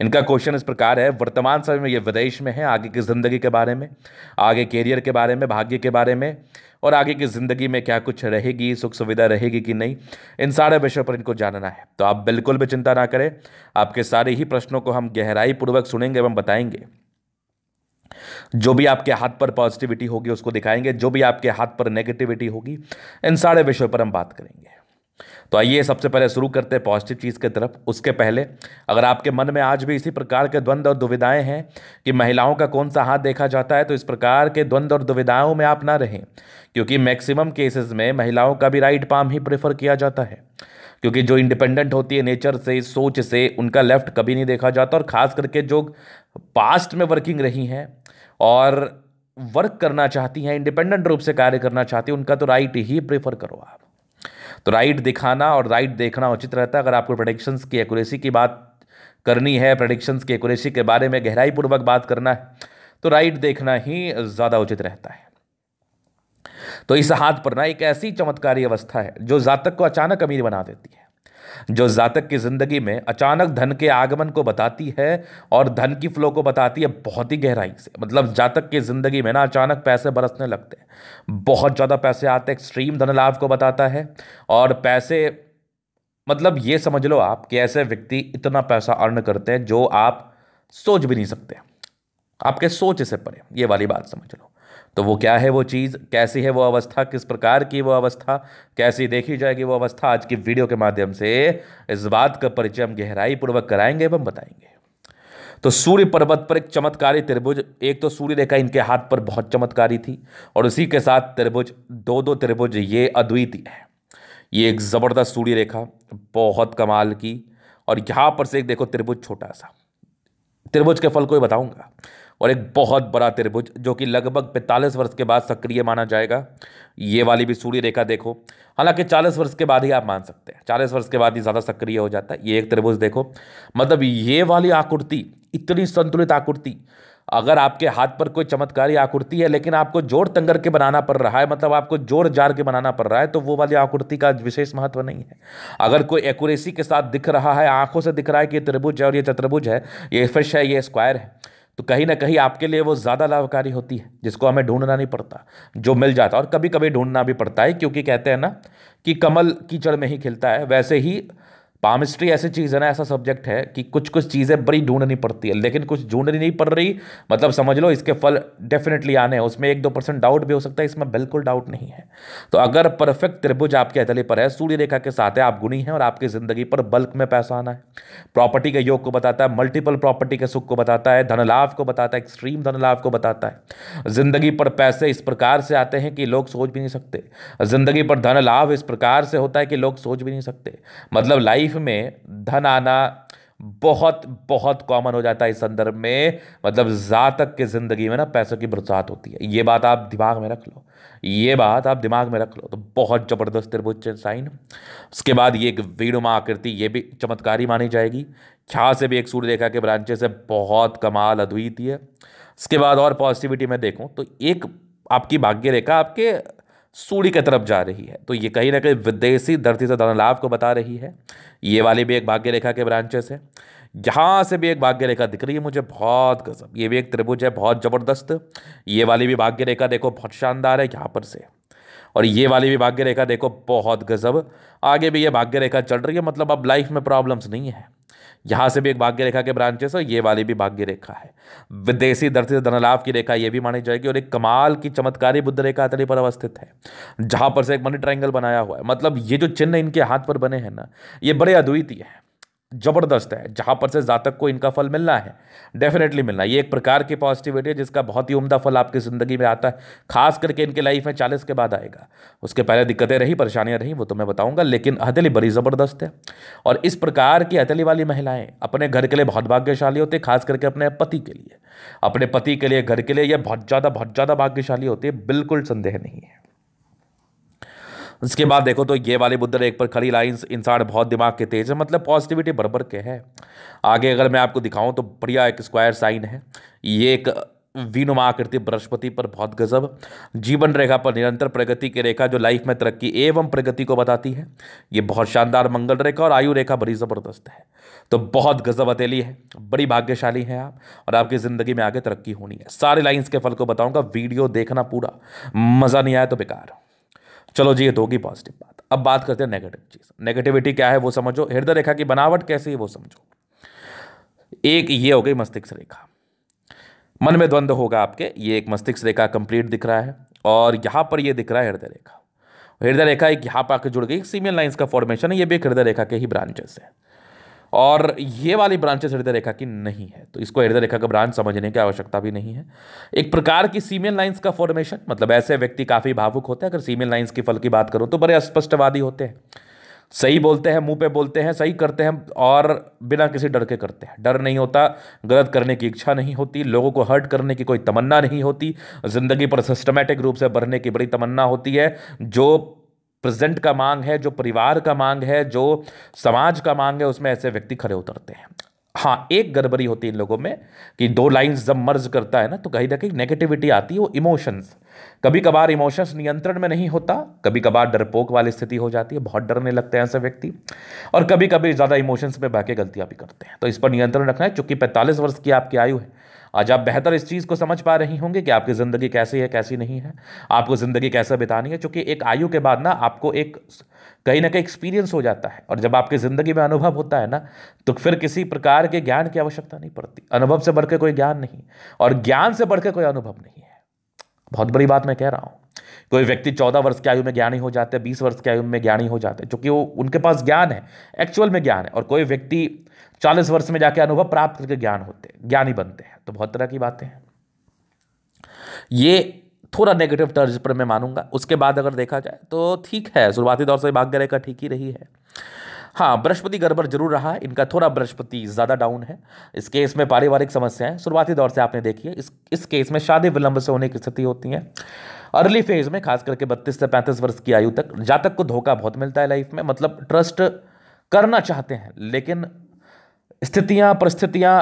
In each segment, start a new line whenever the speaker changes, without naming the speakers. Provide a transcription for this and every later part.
इनका क्वेश्चन इस प्रकार है वर्तमान समय में ये विदेश में है आगे की ज़िंदगी के बारे में आगे कैरियर के बारे में भाग्य के बारे में और आगे की ज़िंदगी में क्या कुछ रहेगी सुख सुविधा रहेगी कि नहीं इन सारे विषयों पर इनको जानना है तो आप बिल्कुल भी चिंता ना करें आपके सारे ही प्रश्नों को हम गहराई पूर्वक सुनेंगे एवं बताएंगे जो भी आपके हाथ पर पॉजिटिविटी होगी उसको दिखाएंगे जो भी आपके हाथ पर नेगेटिविटी होगी इन सारे विषयों पर हम बात करेंगे तो आइए सबसे पहले शुरू करते हैं पॉजिटिव चीज़ की तरफ उसके पहले अगर आपके मन में आज भी इसी प्रकार के द्वंद्व और दुविधाएं हैं कि महिलाओं का कौन सा हाथ देखा जाता है तो इस प्रकार के द्वंद्व और दुविधाओं में आप ना रहें क्योंकि मैक्सिमम केसेस में महिलाओं का भी राइट पाम ही प्रेफर किया जाता है क्योंकि जो इंडिपेंडेंट होती है नेचर से सोच से उनका लेफ्ट कभी नहीं देखा जाता और ख़ास करके जो पास्ट में वर्किंग रही हैं और वर्क करना चाहती हैं इंडिपेंडेंट रूप से कार्य करना चाहती हैं उनका तो राइट ही प्रेफर करो आप तो राइट दिखाना और राइट देखना उचित रहता है अगर आपको प्रोडिक्शंस की एक्यूरेसी की बात करनी है प्रोडिक्शंस की एक्यूरेसी के बारे में गहराई पूर्वक बात करना है तो राइट देखना ही ज़्यादा उचित रहता है तो इस हाथ पर ना एक ऐसी चमत्कारी अवस्था है जो जातक को अचानक अमीर बना देती है जो जातक की ज़िंदगी में अचानक धन के आगमन को बताती है और धन की फ्लो को बताती है बहुत ही गहराई से मतलब जातक की ज़िंदगी में ना अचानक पैसे बरसने लगते हैं बहुत ज़्यादा पैसे आते हैं एक्सट्रीम धन लाभ को बताता है और पैसे मतलब ये समझ लो आप कि ऐसे व्यक्ति इतना पैसा अर्न करते हैं जो आप सोच भी नहीं सकते आपके सोच से परे ये वाली बात समझ लो तो वो क्या है वो चीज़ कैसी है वो अवस्था किस प्रकार की वो अवस्था कैसी देखी जाएगी वो अवस्था आज की वीडियो के माध्यम से इस बात का परिचय हम गहराई पूर्वक कराएंगे एवं बताएंगे तो सूर्य पर्वत पर एक चमत्कारी त्रिभुज एक तो सूर्य रेखा इनके हाथ पर बहुत चमत्कारी थी और उसी के साथ त्रिभुज दो दो त्रिभुज ये अद्वितीय है ये एक ज़बरदस्त सूर्य रेखा बहुत कमाल की और यहाँ पर से एक देखो त्रिभुज छोटा सा त्रिभुज के फल को ही बताऊंगा और एक बहुत बड़ा त्रिभुज जो कि लगभग पैंतालीस वर्ष के बाद सक्रिय माना जाएगा ये वाली भी सूर्य रेखा देखो हालांकि चालीस वर्ष के बाद ही आप मान सकते हैं चालीस वर्ष के बाद ही ज़्यादा सक्रिय हो जाता है ये एक त्रिभुज देखो मतलब ये वाली आकृति इतनी संतुलित आकृति अगर आपके हाथ पर कोई चमत्कारी आकृति है लेकिन आपको जोर तंगर के बनाना पड़ रहा है मतलब आपको जोर जार के बनाना पड़ रहा है तो वो वाली आकृति का विशेष महत्व नहीं है अगर कोई एक्यूरेसी के साथ दिख रहा है आंखों से दिख रहा है कि ये त्रिभुज है और ये चतुर्भुज है ये फिश है ये स्क्वायर है तो कहीं ना कहीं आपके लिए वो ज़्यादा लाभकारी होती है जिसको हमें ढूंढना नहीं पड़ता जो मिल जाता और कभी कभी ढूंढना भी पड़ता है क्योंकि कहते हैं ना कि कमल कीचड़ में ही खिलता है वैसे ही पामिस्ट्री ऐसी चीज़ है ना ऐसा सब्जेक्ट है कि कुछ कुछ चीज़ें बड़ी ढूंढनी पड़ती है लेकिन कुछ ढूंढनी नहीं पड़ रही मतलब समझ लो इसके फल डेफिनेटली आने हैं उसमें एक दो परसेंट डाउट भी हो सकता है इसमें बिल्कुल डाउट नहीं है तो अगर परफेक्ट त्रिभुज आपके हथेली पर है सूर्य रेखा के साथ है आप गुणी हैं और आपकी ज़िंदगी पर बल्क में पैसा आना है प्रॉपर्टी के योग को बताता है मल्टीपल प्रॉपर्टी के सुख को बताता है धन लाभ को बताता है एक्सट्रीम धन लाभ को बताता है ज़िंदगी पर पैसे इस प्रकार से आते हैं कि लोग सोच भी नहीं सकते ज़िंदगी पर धन लाभ इस प्रकार से होता है कि लोग सोच भी नहीं सकते मतलब लाइफ लाइफ में धन आना बहुत बहुत कॉमन हो जाता है इस संदर्भ में मतलब ज़ातक के ज़िंदगी में ना पैसों की बरसात होती है ये बात आप दिमाग में रख लो ये बात आप दिमाग में रख लो तो बहुत ज़बरदस्त त्रिभुज साइन उसके बाद ये एक वीणुमा आकृति ये भी चमत्कारी मानी जाएगी छा से भी एक सूर्य रेखा के ब्रांचे से बहुत कमाल अद्वितीय उसके बाद और पॉजिटिविटी में देखूँ तो एक आपकी भाग्य रेखा आपके सूर्य की तरफ जा रही है तो ये कहीं ना कहीं विदेशी धरती से धन लाभ को बता रही है ये वाली भी एक भाग्य रेखा के ब्रांचेस है यहाँ से भी एक भाग्य रेखा दिख रही है मुझे बहुत गजब ये भी एक त्रिभुज है बहुत ज़बरदस्त ये वाली भी भाग्य रेखा देखो बहुत शानदार है यहाँ पर से और ये वाली भी भाग्य रेखा देखो बहुत गजब आगे भी ये भाग्य रेखा चल रही है मतलब अब लाइफ में प्रॉब्लम्स नहीं है यहाँ से भी एक भाग्य रेखा के ब्रांचेस और ये वाली भी भाग्य रेखा है विदेशी धरती से धनलाभ की रेखा ये भी मानी जाएगी और एक कमाल की चमत्कारी बुद्ध रेखा अतली पर अवस्थित है जहाँ पर से एक मनी ट्रायंगल बनाया हुआ है मतलब ये जो चिन्ह इनके हाथ पर बने हैं ना ये बड़े अद्वितीय हैं ज़बरदस्त है जहाँ पर से जातक को इनका फल मिलना है डेफिनेटली मिलना है ये एक प्रकार की पॉजिटिविटी है जिसका बहुत ही उम्दा फल आपकी ज़िंदगी में आता है खास करके इनके लाइफ में चालीस के बाद आएगा उसके पहले दिक्कतें रही परेशानियाँ रही वो तो मैं बताऊँगा लेकिन हथेली बड़ी ज़बरदस्त है और इस प्रकार की हथेली वाली महिलाएँ अपने घर के लिए बहुत भाग्यशाली होती है खास करके अपने पति के लिए अपने पति के लिए घर के लिए यह बहुत ज़्यादा बहुत ज़्यादा भाग्यशाली होती है बिल्कुल संदेह नहीं है उसके बाद देखो तो ये वाली बुद्धर एक पर खड़ी लाइन्स इंसान बहुत दिमाग के तेज है मतलब पॉजिटिविटी बरबर के है आगे अगर मैं आपको दिखाऊं तो बढ़िया एक स्क्वायर साइन है ये एक विनुमा आकृति बृहस्पति पर बहुत गजब जीवन रेखा पर निरंतर प्रगति की रेखा जो लाइफ में तरक्की एवं प्रगति को बताती है ये बहुत शानदार मंगल रेखा और आयु रेखा बड़ी ज़बरदस्त है तो बहुत गजब अतीली है बड़ी भाग्यशाली हैं आप और आपकी ज़िंदगी में आगे तरक्की होनी है सारे लाइन्स के फल को बताऊँगा वीडियो देखना पूरा मज़ा नहीं आया तो बेकार चलो जी ये तो होगी पॉजिटिव बात अब बात करते हैं नेगेटिव चीज़ नेगेटिविटी क्या है वो समझो हृदय रेखा की बनावट कैसी है वो समझो एक ये हो गई मस्तिष्क रेखा मन में द्वंद्व होगा आपके ये एक मस्तिष्क रेखा कंप्लीट दिख रहा है और यहाँ पर ये दिख रहा है हृदय रेखा हृदय रेखा एक यहाँ पर आकर जुड़ गई सीमियल लाइंस का फॉर्मेशन है ये भी एक हृदय रेखा के ही ब्रांचेस है और ये वाली ब्रांचेस हृदय रेखा की नहीं है तो इसको हृदय रेखा का ब्रांच समझने की आवश्यकता भी नहीं है एक प्रकार की सीमेल लाइंस का फॉर्मेशन मतलब ऐसे व्यक्ति काफ़ी भावुक होते हैं अगर सीमेल लाइंस के फल की बात करूँ तो बड़े अस्पष्टवादी होते हैं सही बोलते हैं मुंह पे बोलते हैं सही करते हैं और बिना किसी डर के करते हैं डर नहीं होता गलत करने की इच्छा नहीं होती लोगों को हर्ट करने की कोई तमन्ना नहीं होती ज़िंदगी पर सिस्टमेटिक रूप से बढ़ने की बड़ी तमन्ना होती है जो प्रेजेंट का मांग है जो परिवार का मांग है जो समाज का मांग है उसमें ऐसे व्यक्ति खड़े उतरते हैं हाँ एक गड़बड़ी होती है इन लोगों में कि दो लाइंस जब मर्ज करता है ना तो कहीं ना कहीं नेगेटिविटी आती है वो इमोशंस कभी कभार इमोशंस नियंत्रण में नहीं होता कभी कभार डरपोक वाली स्थिति हो जाती है बहुत डरने लगते हैं ऐसे व्यक्ति और कभी कभी ज़्यादा इमोशंस में बह के गलतियाँ भी करते हैं तो इस पर नियंत्रण रखना है चूंकि पैंतालीस वर्ष की आपकी आयु है आज आप बेहतर इस चीज़ को समझ पा रही होंगे कि आपकी ज़िंदगी कैसी है कैसी नहीं है आपको ज़िंदगी कैसे बितानी है चूँकि एक आयु के बाद ना आपको एक कहीं ना कहीं एक्सपीरियंस हो जाता है और जब आपकी ज़िंदगी में अनुभव होता है ना तो फिर किसी प्रकार के ज्ञान की आवश्यकता नहीं पड़ती अनुभव से बढ़ कोई ज्ञान नहीं और ज्ञान से बढ़ कोई अनुभव नहीं बहुत बड़ी बात मैं कह रहा हूँ कोई व्यक्ति चौदह वर्ष की आयु में ज्ञानी हो जाते हैं बीस वर्ष की आयु में ज्ञानी हो जाते हैं चूंकि वो उनके पास ज्ञान है एक्चुअल में ज्ञान है और कोई व्यक्ति चालीस वर्ष में जाके अनुभव प्राप्त करके ज्ञान होते हैं ज्ञानी बनते हैं तो बहुत तरह की बातें हैं ये थोड़ा नेगेटिव टर्ज पर मैं मानूंगा उसके बाद अगर देखा जाए तो ठीक है शुरुआती दौर से भाग्य रेखा ठीक ही रही है हाँ बृहस्पति गड़बड़ जरूर रहा इनका थोड़ा बृहस्पति ज़्यादा डाउन है इस केस में पारिवारिक समस्याएं शुरुआती दौर से आपने देखी है इस इस केस में शादी विलंब से होने की स्थिति होती है अर्ली फेज में खास करके बत्तीस से पैंतीस वर्ष की आयु तक जातक को धोखा बहुत मिलता है लाइफ में मतलब ट्रस्ट करना चाहते हैं लेकिन स्थितियाँ परिस्थितियाँ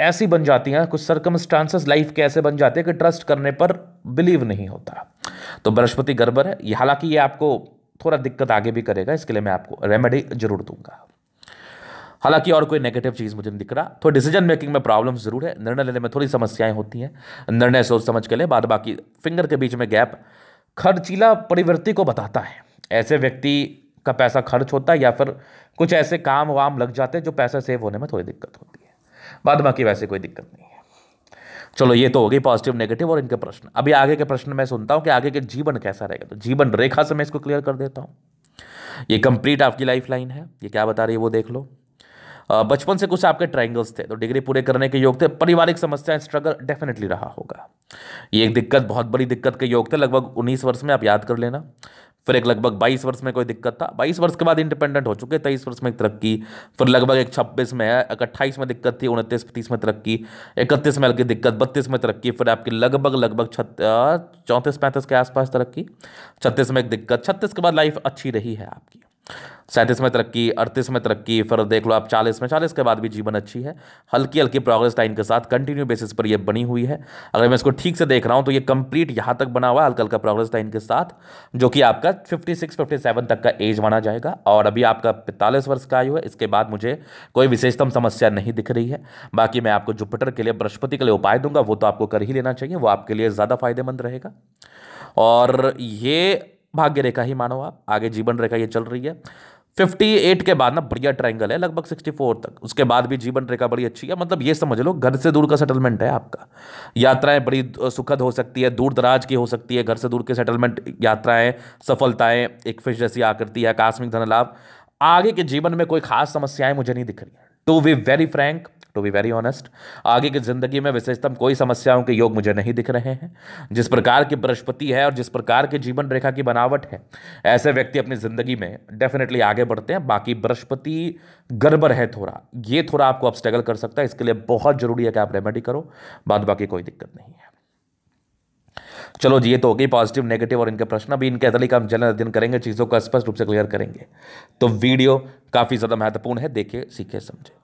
ऐसी बन जाती हैं कुछ सर्कमस्टांसेस लाइफ के ऐसे बन जाते हैं कि ट्रस्ट करने पर बिलीव नहीं होता तो बृहस्पति गड़बड़ है हालांकि ये आपको थोड़ा दिक्कत आगे भी करेगा इसके लिए मैं आपको रेमेडी जरूर दूंगा हालांकि और कोई नेगेटिव चीज़ मुझे नहीं दिख रहा तो डिसीजन मेकिंग में प्रॉब्लम ज़रूर है निर्णय लेने में थोड़ी समस्याएं होती हैं निर्णय सोच समझ के लिए बाद बाकी फिंगर के बीच में गैप खर्चीला परिवृत्ति को बताता है ऐसे व्यक्ति का पैसा खर्च होता है या फिर कुछ ऐसे काम वाम लग जाते हैं जो पैसा सेव होने में थोड़ी दिक्कत होती है बाद बाकी वैसे कोई दिक्कत नहीं चलो ये तो हो गई पॉजिटिव नेगेटिव और इनके प्रश्न अभी आगे के प्रश्न मैं सुनता हूँ कि आगे के जीवन कैसा रहेगा तो जीवन रेखा से मैं इसको क्लियर कर देता हूँ ये कंप्लीट आपकी लाइफ लाइन है ये क्या बता रही है वो देख लो बचपन से कुछ आपके ट्राइंगल्स थे तो डिग्री पूरे करने के योग थे पारिवारिक समस्याएं स्ट्रगल डेफिनेटली रहा होगा ये एक दिक्कत बहुत बड़ी दिक्कत के योग थे लगभग उन्नीस वर्ष में आप याद कर लेना फिर एक लगभग 22 वर्ष में कोई दिक्कत था 22 वर्ष के बाद इंडिपेंडेंट हो चुके तेईस वर्ष में एक तरक्की फिर लगभग एक छब्बीस में है एक अट्ठाईस में दिक्कत थी उनतीस तीस में तरक्की इकतीस में हल्की दिक्कत बत्तीस में तरक्की फिर आपकी लगभग लगभग छत चौंतीस पैंतीस के आसपास तरक्की छत्तीस में एक दिक्कत छत्तीस के बाद लाइफ अच्छी रही है आपकी सैंतीस में तरक्की अड़तीस में तरक्की फिर देख लो आप चालीस में चालीस के बाद भी जीवन अच्छी है हल्की हल्की प्रोग्रेस लाइन के साथ कंटिन्यू बेसिस पर ये बनी हुई है अगर मैं इसको ठीक से देख रहा हूँ तो ये कंप्लीट यहाँ तक बना हुआ है हल्का हल्का प्रोग्रेस लाइन के साथ जो कि आपका फिफ्टी सिक्स फिफ्टी सेवन तक का एज माना जाएगा और अभी आपका पैंतालीस वर्ष का आयु है इसके बाद मुझे कोई विशेषतम समस्या नहीं दिख रही है बाकी मैं आपको जुपिटर के लिए बृहस्पति के लिए उपाय दूंगा वो तो आपको कर ही लेना चाहिए वो आपके लिए ज़्यादा फायदेमंद रहेगा और ये भाग्य रेखा ही मानो आप आगे जीवन रेखा ये चल रही है 58 के बाद ना बढ़िया ट्रायंगल है लगभग 64 तक उसके बाद भी जीवन रेखा बड़ी अच्छी है मतलब ये समझ लो घर से दूर का सेटलमेंट है आपका यात्राएं बड़ी सुखद हो सकती है दूर दराज की हो सकती है घर से दूर के सेटलमेंट यात्राएं सफलताएं एक फिश जैसी आकृति है आकस्मिक धन लाभ आगे के जीवन में कोई खास समस्याएं मुझे नहीं दिख रही to be very frank to be very honest आगे की ज़िंदगी में विशेषतम कोई समस्याओं के योग मुझे नहीं दिख रहे हैं जिस प्रकार की बृहस्पति है और जिस प्रकार के जीवन रेखा की बनावट है ऐसे व्यक्ति अपनी ज़िंदगी में डेफिनेटली आगे बढ़ते हैं बाकी बृहस्पति गड़बड़ है थोड़ा ये थोड़ा आपको अपस्ट्रगल कर सकता है इसके लिए बहुत ज़रूरी है कि आप रेमेडी करो बाद बाकी कोई दिक्कत नहीं है चलो जी ये तो हो गई पॉजिटिव नेगेटिव और इनके प्रश्न अभी इनके का हम जल्द अध्ययन करेंगे चीज़ों का स्पष्ट रूप से क्लियर करेंगे तो वीडियो काफ़ी ज़्यादा महत्वपूर्ण है देखिए सीखे समझे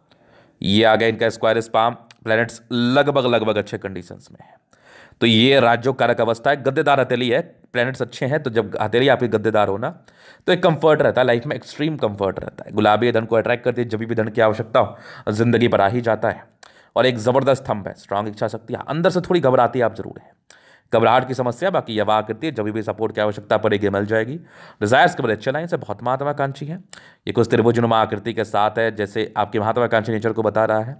ये आ गया इनका स्क्वायर स्पाम प्लैनेट्स लगभग लगभग अच्छे कंडीशंस में है तो ये कारक अवस्था है गद्देदार हथेली है प्लैनेट्स अच्छे हैं तो जब हथेली आपकी गद्देदार होना तो एक कंफर्ट रहता है लाइफ में एक्सट्रीम कंफर्ट रहता है गुलाबी धन को अट्रैक्ट करती है जब भी धन की आवश्यकता हो जिंदगी पर आ ही जाता है और एक ज़बरदस्त स्तंभ है स्ट्रांग इच्छा शक्ति हाँ, अंदर से थोड़ी घबराती आप जरूर है घबराहट की समस्या बाकी यह आकृति जब भी सपोर्ट की आवश्यकता पड़ेगी मिल जाएगी डिजायर्स के बड़े अच्छे लाइन से बहुत महत्वाकांक्षी है ये कुछ त्रिभुजनुमा आकृति के साथ है जैसे आपकी महत्वाकांक्षी नेचर को बता रहा है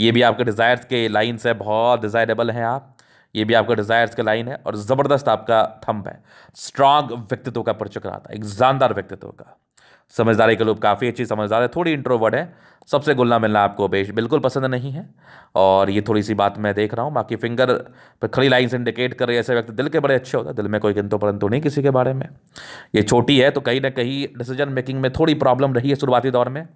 ये भी आपके डिजायर्स के लाइन से बहुत डिजायरेबल हैं आप ये भी आपका डिजायर्स का लाइन है और ज़बरदस्त आपका थंप है स्ट्रांग व्यक्तित्व का परिचय कराता है एक जानदार व्यक्तित्व का समझदारी के लोग काफ़ी अच्छी समझदार है थोड़ी इंट्रोवर्ड है सबसे गुलना मिलना आपको बेश बिल्कुल पसंद नहीं है और ये थोड़ी सी बात मैं देख रहा हूँ बाकी फिंगर पर खड़ी लाइन इंडिकेट कर रहे ऐसे व्यक्ति दिल के बड़े अच्छे होते हैं दिल में कोई किंतु तो परंतु नहीं किसी के बारे में ये छोटी है तो कहीं ना कहीं डिसीजन मेकिंग में थोड़ी प्रॉब्लम रही है शुरुआती दौर में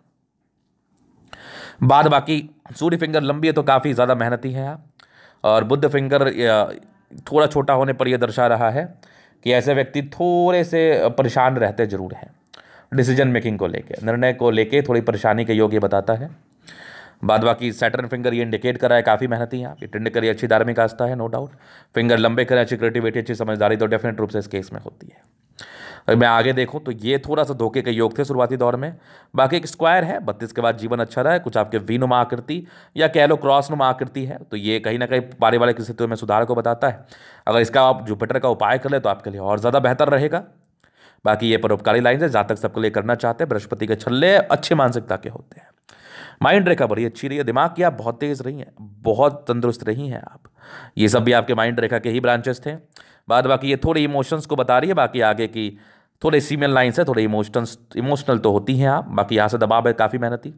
बाद बाकी सूर्य फिंगर लंबी है तो काफ़ी ज़्यादा मेहनती है आप और बुद्ध फिंगर थोड़ा छोटा होने पर यह दर्शा रहा है कि ऐसे व्यक्ति थोड़े से परेशान रहते ज़रूर हैं डिसीजन मेकिंग को लेके निर्णय को लेके थोड़ी परेशानी के योग ये बताता है बाद बाकी सैटर्न फिंगर ये इंडिकेट करा है काफ़ी मेहनती है आप टेंड करिए अच्छी धार्मिक आस्था है नो डाउट फिंगर लंबे करें अच्छी क्रिएटिविटी अच्छी समझदारी तो डेफिनेट रूप से इस केस में होती है अगर मैं आगे देखूं तो ये थोड़ा सा धोखे के योग थे शुरुआती दौर में बाकी एक स्क्वायर है बत्तीस के बाद जीवन अच्छा रहा है कुछ आपके वी नुमा आकृति या कह लो क्रॉस नुमा आकृति है तो ये कहीं ना कहीं पारिवारिक स्थितियों में सुधार को बताता है अगर इसका आप जुपिटर का उपाय कर ले तो आपके लिए और ज़्यादा बेहतर रहेगा बाकी ये परोपकारी लाइन है जातक सबके लिए करना चाहते हैं बृहस्पति के छल्ले अच्छे मानसिकता के होते हैं माइंड रेखा बड़ी अच्छी रही है दिमाग की आप बहुत तेज़ रही हैं बहुत तंदुरुस्त रही हैं आप ये सब भी आपके माइंड रेखा के ही ब्रांचेस थे बाद बाकी ये थोड़े इमोशंस को बता रही है बाकी आगे की थोड़े सीमेल लाइन्स है थोड़े इमोशंस इमोशनल तो होती हैं आप बाकी यहाँ से दबाव है काफ़ी मेहनती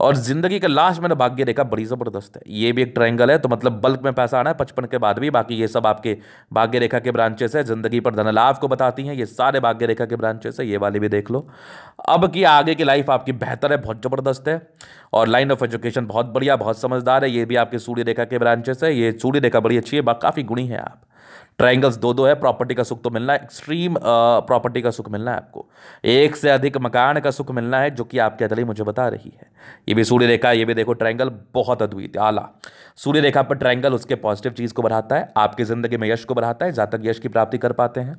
और ज़िंदगी का लास्ट मैंने भाग्य रेखा बड़ी ज़बरदस्त है ये भी एक ट्रायंगल है तो मतलब बल्क में पैसा आना है पचपन के बाद भी बाकी ये सब आपके भाग्य रेखा के ब्रांचेस है ज़िंदगी पर धनलाभ को बताती हैं ये सारे भाग्य रेखा के ब्रांचेस है ये वाले भी देख लो अब की आगे की लाइफ आपकी बेहतर है बहुत ज़बरदस्त है और लाइन ऑफ एजुकेशन बहुत बढ़िया बहुत समझदार है ये भी आपके सूर्य रेखा के ब्रांचेस है ये सूर्य रेखा बड़ी अच्छी है काफ़ी गुणी है आप ट्राइंगल्स दो दो है प्रॉपर्टी का सुख तो मिलना है एक्सट्रीम प्रॉपर्टी का सुख मिलना है आपको एक से अधिक मकान का सुख मिलना है जो कि आपकी अदली मुझे बता रही है ये भी सूर्य रेखा ये भी देखो ट्रायंगल बहुत अद्भुत आला सूर्य रेखा पर ट्रायंगल उसके पॉजिटिव चीज़ को बढ़ाता है आपकी ज़िंदगी में यश को बढ़ाता है जहाँ तक यश की प्राप्ति कर पाते हैं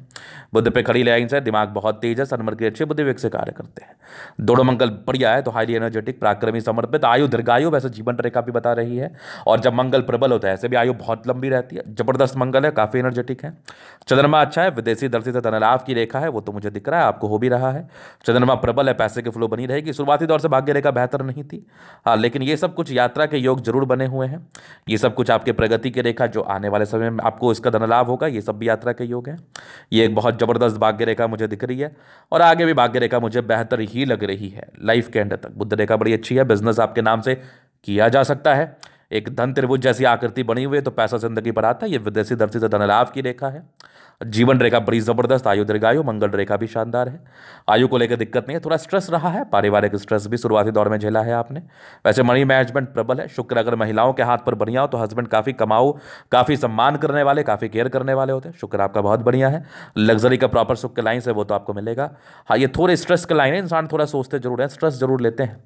बुद्ध पे खड़ी लाइन है दिमाग बहुत तेज है सनमर के अच्छे बुद्ध वेग से कार्य करते हैं दोनों मंगल बढ़िया है तो हाईली एनर्जेटिक पराक्रमी समर्पित आयु दीर्घायु वैसे जीवन रेखा भी बता रही है और जब मंगल प्रबल होता है ऐसे भी आयु बहुत लंबी रहती है जबरदस्त मंगल है काफ़ी एनर्जेटिक है चंद्रमा अच्छा है विदेशी दर्शी से धनलाभ की रेखा है वो तो मुझे दिख रहा है आपको हो भी रहा है चंद्रमा प्रबल है पैसे की फ्लो बनी रहेगी शुरुआती दौर से भाग्य रेखा बेहतर नहीं थी हाँ लेकिन ये सब कुछ यात्रा के योग जरूर बने हुए हैं ये सब कुछ आपके प्रगति के रेखा जो आने वाले समय में आपको इसका धनलाभ होगा ये सब भी यात्रा के योग हैं ये एक बहुत ज़बरदस्त भाग्य रेखा मुझे दिख रही है और आगे भी भाग्य रेखा मुझे बेहतर ही लग रही है लाइफ के एंड तक बुद्ध रेखा बड़ी अच्छी है बिजनेस आपके नाम से किया जा सकता है एक धन त्रिभुज जैसी आकृति बनी हुई है तो पैसा जिंदगी पर आता है ये विदेशी धरती से धनलाभ की रेखा है जीवन रेखा बड़ी ज़बरदस्त आयु दीर्घायु मंगल रेखा भी शानदार है आयु को लेकर दिक्कत नहीं है थोड़ा स्ट्रेस रहा है पारिवारिक स्ट्रेस भी शुरुआती दौर में झेला है आपने वैसे मनी मैनेजमेंट प्रबल है शुक्र अगर महिलाओं के हाथ पर बढ़िया हो तो हस्बैंड काफ़ी कमाऊ काफ़ी सम्मान करने वाले काफ़ी केयर करने वाले होते हैं शुक्र आपका बहुत बढ़िया है लग्जरी का प्रॉपर सुख के लाइन से वो तो आपको मिलेगा हाँ ये थोड़े स्ट्रेस के लाइन है इंसान थोड़ा सोचते जरूर है स्ट्रेस जरूर लेते हैं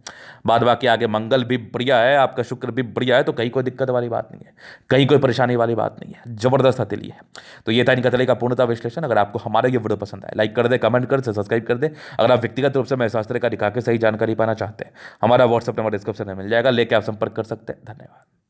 बाद बाकी आगे मंगल भी बढ़िया है आपका शुक्र भी बढ़िया है तो कहीं कोई दिक्कत वाली बात नहीं है कहीं कोई परेशानी वाली बात नहीं है जबरदस्त हथेली है तो ये था इनका तरीका पूर्णता विश्लेषण अगर आपको हमारा ये वीडियो पसंद आए लाइक कर दे कमेंट कर दे सब्सक्राइब कर दे अगर आप व्यक्तिगत रूप से मैं शास्त्र का दिखा के सही जानकारी पाना चाहते हैं हमारा व्हाट्सअप नंबर डिस्क्रिप्शन में मिल जाएगा लेके आप संपर्क कर सकते हैं धन्यवाद